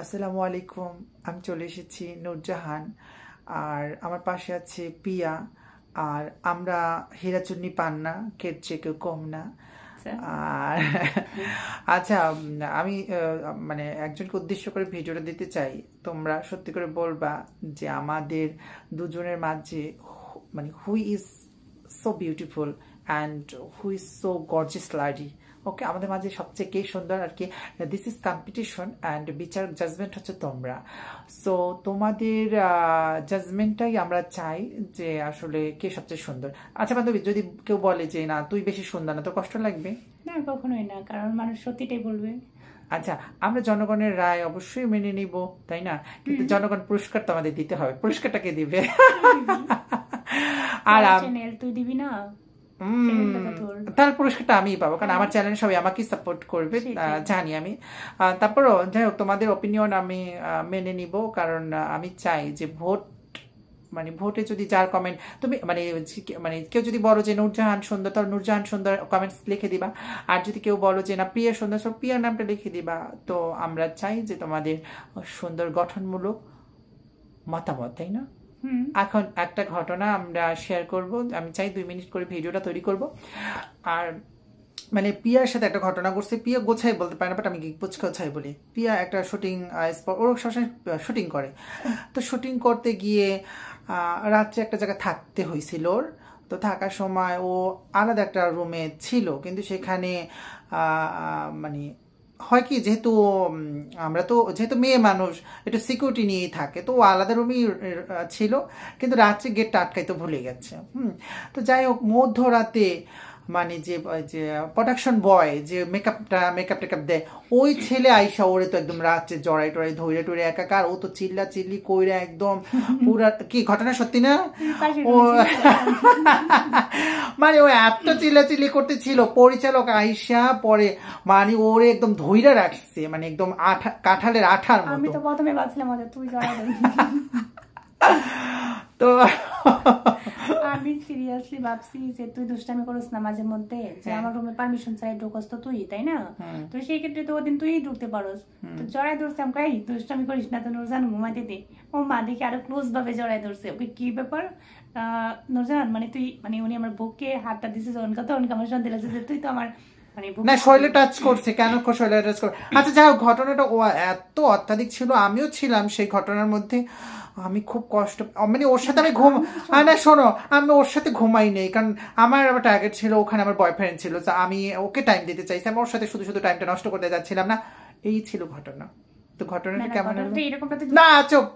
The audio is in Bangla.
আসসালামু আলাইকুম আমি চলে এসেছি নূরজাহান আর আমার পাশে আছে পিয়া আর আমরা হেরাচুন্নি পান কের চেয়ে কেউ কম না আচ্ছা। আর আচ্ছা আমি মানে একজনকে উদ্দেশ্য করে ভিডিওটা দিতে চাই তোমরা সত্যি করে বলবা যে আমাদের দুজনের মাঝে মানে who is so beautiful and who is so gorgeous lady okay আমাদের মাঝে সবচেয়ে কে সুন্দর আর কি দিস ইজ কম্পিটিশন অ্যান্ড বিচার জাজমেন্ট হচ্ছে তোমরা সো তোমাদের জাজমেন্টটাই আমরা চাই যে আসলে কে সবচেয়ে সুন্দর আচ্ছা বান্ধবী যদি কেউ বলে যে না তুই বেশি সুন্দর না তোর কষ্ট লাগবে না কখনোই না কারণ মানুষ সত্যিটাই বলবে আচ্ছা আমরা জনগণের রায় অবশ্যই মেনে নিব তাই না কিন্তু জনগণ পুরস্কার তো আমাদের দিতে হবে পুরস্কারটাকে দিবে আর তুই দিবি না তাহলে পুরস্কারটা আমিই পাবো কারণ হ্যাঁ। আমার চ্যানেল সবাই আমাকেই সাপোর্ট করবে জানি আমি তারপরও যাই হোক তোমাদের ওপিনিয়ন আমি মেনে নিব কারণ আমি চাই যে ভোট মানে ভোটে যদি যার কমেন্ট তুমি মানে মানে কেউ যদি বলো যে নূরজাহান সুন্দর তাহলে নূরজাহান সুন্দর কমেন্টস লিখে দিবা আর যদি কেউ বলো যে না প্রিয়া সুন্দর সব প্রিয়ার নামটা লিখে দিবা তো আমরা চাই যে তোমাদের সুন্দর গঠনমূলক মতামত তাই না এখন একটা ঘটনা আমরা শেয়ার করব আমি চাই দুই মিনিট করে ভিডিওটা তৈরি করব আর মানে পিয়ার সাথে একটা ঘটনা ঘটছে পিয়া গোছাই বলতে পারে না বাট আমি গিকবোচ গোছাই বলি পিয়া একটা শুটিং স্পট ওর সবসময় শুটিং করে তো শুটিং করতে গিয়ে রাত্রে একটা জায়গায় থাকতে হয়েছিল ওর তো থাকার সময় ও আলাদা একটা রুমে ছিল কিন্তু সেখানে মানে হয় কি যেহেতু আমরা তো যেহেতু মেয়ে মানুষ একটু সিকিউরিটি নিয়েই থাকে তো আলাদা রুমই ছিল কিন্তু রাত্রে গেটটা আটকাইতে ভুলে গেছে হুম তো যাই হোক মধ্যরাতে মানে যে প্রোডাকশন বয় যে মেকআপটা মেকআপ টেকআপ দেয় ওই ছেলে আইসা ওরে তো একদম রাত্রে জড়াই টড়াই ধৈরে টরে একাকার ও তো চিল্লা চিল্লি কইরা একদম পুরা কি ঘটনা সত্যি না ও মানে ও এত চিল্লা চিল্লি করতেছিল পরিচালক আইসা পরে মানে ওরে একদম ধৈরা রাখছে মানে একদম আঠা কাঁঠালের আঠার মতো আমি তো প্রথমে ভাবছিলাম আচ্ছা, তুই তো আমি সিরিয়াসলি ভাবছি যে তুই দুষ্টামি করিস না মাঝে মধ্যে যে হ্যাঁ। আমার রুমে পারমিশন চাই ঢুকস তো তুই তাই না তো সেই ক্ষেত্রে তো ওদিন তুই ঢুকতে পারোস তো জড়াই ধরছে আমাকে এই দুষ্টামি করিস না তো নুরজান ঘুমাইতে দে ও মা দেখে আরো ক্লোজ ভাবে জড়াই ধরছে ওকে কি ব্যাপার নুরজান মানে তুই মানে উনি আমার বুকে হাতটা দিছিস অনকা তো অনকা আমার সন্দেহ আছে যে তুই তো আমার মানে না শৈলে টাচ করছে কেন শৈলে টাচ করে আচ্ছা যাই ঘটনাটা ও এত অত্যাধিক ছিল আমিও ছিলাম সেই ঘটনার মধ্যে আমি খুব কষ্ট মানে ওর সাথে আমি ঘুম না শোনো আমি ওর সাথে ঘুমাই নেই কারণ আমার আমার টার্গেট ছিল ওখানে আমার বয়ফ্রেন্ড ছিল আমি ওকে টাইম দিতে চাইছি আমি ওর সাথে শুধু শুধু টাইমটা নষ্ট করতে যাচ্ছিলাম না এই ছিল ঘটনা তো ঘটনাটা কেমন না চোখ